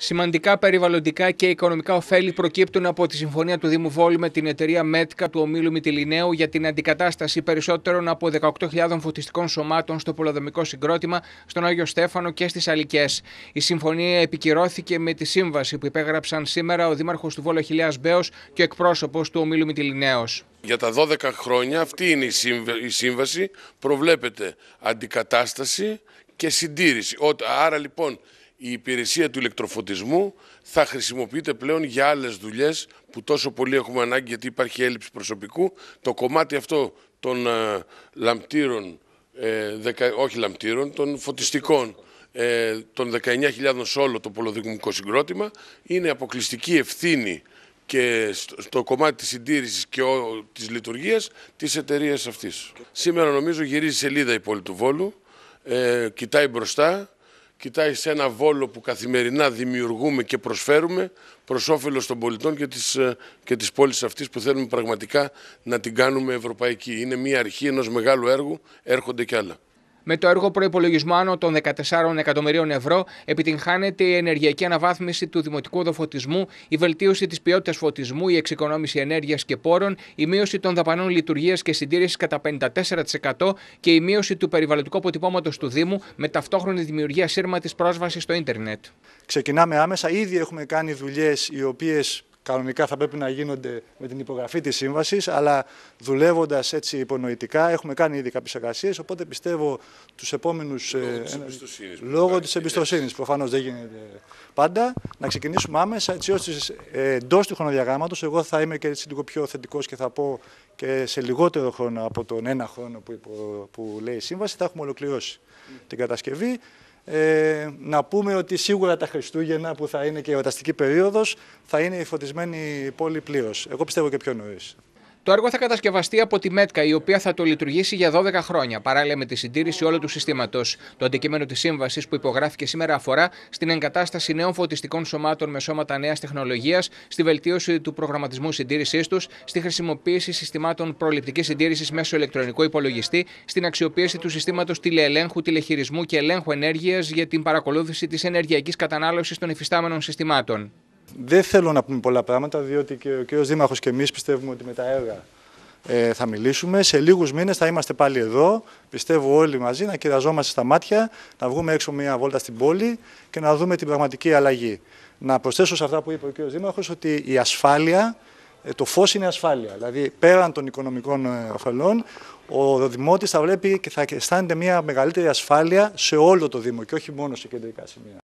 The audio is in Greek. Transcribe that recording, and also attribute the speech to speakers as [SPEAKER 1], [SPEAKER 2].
[SPEAKER 1] Σημαντικά περιβαλλοντικά και οικονομικά ωφέλη προκύπτουν από τη συμφωνία του Δήμου Βόλου με την εταιρεία ΜΕΤΚΑ του ομίλου Μητυλινέου για την αντικατάσταση περισσότερων από 18.000 φωτιστικών σωμάτων στο πολεοδομικό συγκρότημα, στον Άγιο Στέφανο και στις Αλικές. Η συμφωνία επικυρώθηκε με τη σύμβαση που υπέγραψαν σήμερα ο Δήμαρχος του Βόλου Χιλιά Μπέος και ο εκπρόσωπος του ομίλου Μητυλινέο.
[SPEAKER 2] Για τα 12 χρόνια αυτή είναι η σύμβαση. Προβλέπεται αντικατάσταση και συντήρηση. Άρα λοιπόν η υπηρεσία του ηλεκτροφωτισμού θα χρησιμοποιείται πλέον για άλλες δουλειές που τόσο πολύ έχουμε ανάγκη γιατί υπάρχει έλλειψη προσωπικού. Το κομμάτι αυτό των ε, λαμπτήρων, ε, όχι λαμπτήρων, των φωτιστικών ε, των 19.000 σε όλο το πολυδικουμικό συγκρότημα είναι αποκλειστική ευθύνη και στο κομμάτι της συντήρησης και της λειτουργίας της εταιρείας αυτής. Σήμερα νομίζω γυρίζει σελίδα η πόλη του Βόλου, ε, κοιτάει μπροστά, κοιτάει σε ένα βόλο που καθημερινά δημιουργούμε και προσφέρουμε προς όφελος των πολιτών και της, ε, και της πόλης αυτής που θέλουμε πραγματικά να την κάνουμε ευρωπαϊκή. Είναι μια αρχή ενός μεγάλου έργου, έρχονται κι άλλα.
[SPEAKER 1] Με το έργο προπολογισμού άνω των 14 εκατομμυρίων ευρώ επιτυγχάνεται η ενεργειακή αναβάθμιση του δημοτικού οδοφωτισμού, η βελτίωση της ποιότητας φωτισμού, η εξοικονόμηση ενέργειας και πόρων, η μείωση των δαπανών λειτουργίας και συντήρησης κατά 54% και η μείωση του περιβαλλοντικού αποτυπώματος του Δήμου με ταυτόχρονη δημιουργία σύρματης πρόσβασης στο ίντερνετ.
[SPEAKER 3] Ξεκινάμε άμεσα. Ήδη έχουμε κάνει δουλειές οι οποίες κανονικά θα πρέπει να γίνονται με την υπογραφή της σύμβασης, αλλά δουλεύοντας έτσι υπονοητικά έχουμε κάνει ήδη κάποιες εργασίες, οπότε πιστεύω τους επόμενους... Ε, λόγω της ε, εμπιστοσύνης. προφανώς δεν γίνεται πάντα. Να ξεκινήσουμε άμεσα, έτσι ώστε ε, εντός του χρονοδιαγράμματος, εγώ θα είμαι και έτσι λίγο πιο θετικός και θα πω και σε λιγότερο χρόνο από τον ένα χρόνο που, που λέει η σύμβαση, θα έχουμε ολοκληρώσει την κατασκευή. Ε, να πούμε ότι σίγουρα τα Χριστούγεννα που θα είναι και η εορταστική περίοδος θα είναι η φωτισμένη πόλη πλήρως. Εγώ πιστεύω και πιο νωρίς. Το έργο θα κατασκευαστεί από τη ΜΕΤΚΑ, η οποία θα το λειτουργήσει για 12 χρόνια,
[SPEAKER 1] παράλληλα με τη συντήρηση όλου του συστήματος. Το αντικείμενο της σύμβασης που υπογράφηκε σήμερα αφορά στην εγκατάσταση νέων φωτιστικών σωμάτων με σώματα νέας τεχνολογίας, στη βελτίωση του προγραμματισμού συντήρησής τους, στη χρησιμοποίηση συστημάτων προληπτικής συντήρησης μέσω ηλεκτρονικού υπολογιστή, στην αξιοποίηση του συστήματος τηλεελέγχου, τηλεχειρισμού και ελέγχου ενέργειας για την παρακολούθηση της ενεργειακής κατανάλωσης των υφιστάμενων συστημάτων.
[SPEAKER 3] Δεν θέλω να πούμε πολλά πράγματα, διότι και ο κ. Δήμαρχος και εμείς πιστεύουμε ότι με τα έργα ε, θα μιλήσουμε. Σε λίγους μήνες θα είμαστε πάλι εδώ, πιστεύω όλοι μαζί, να κυραζόμαστε στα μάτια, να βγούμε έξω μια βόλτα στην πόλη και να δούμε την πραγματική αλλαγή. Να προσθέσω σε αυτά που είπε ο κ. Δήμαρχος ότι η ασφάλεια, ε, το φως είναι ασφάλεια. Δηλαδή, πέραν των οικονομικών ε, ωφελών, ο δημότης θα βλέπει και θα αισθάνεται μια μεγαλύτερη ασφάλεια σε όλο το Δήμο και όχι μόνο σε κεντρικά σημεία.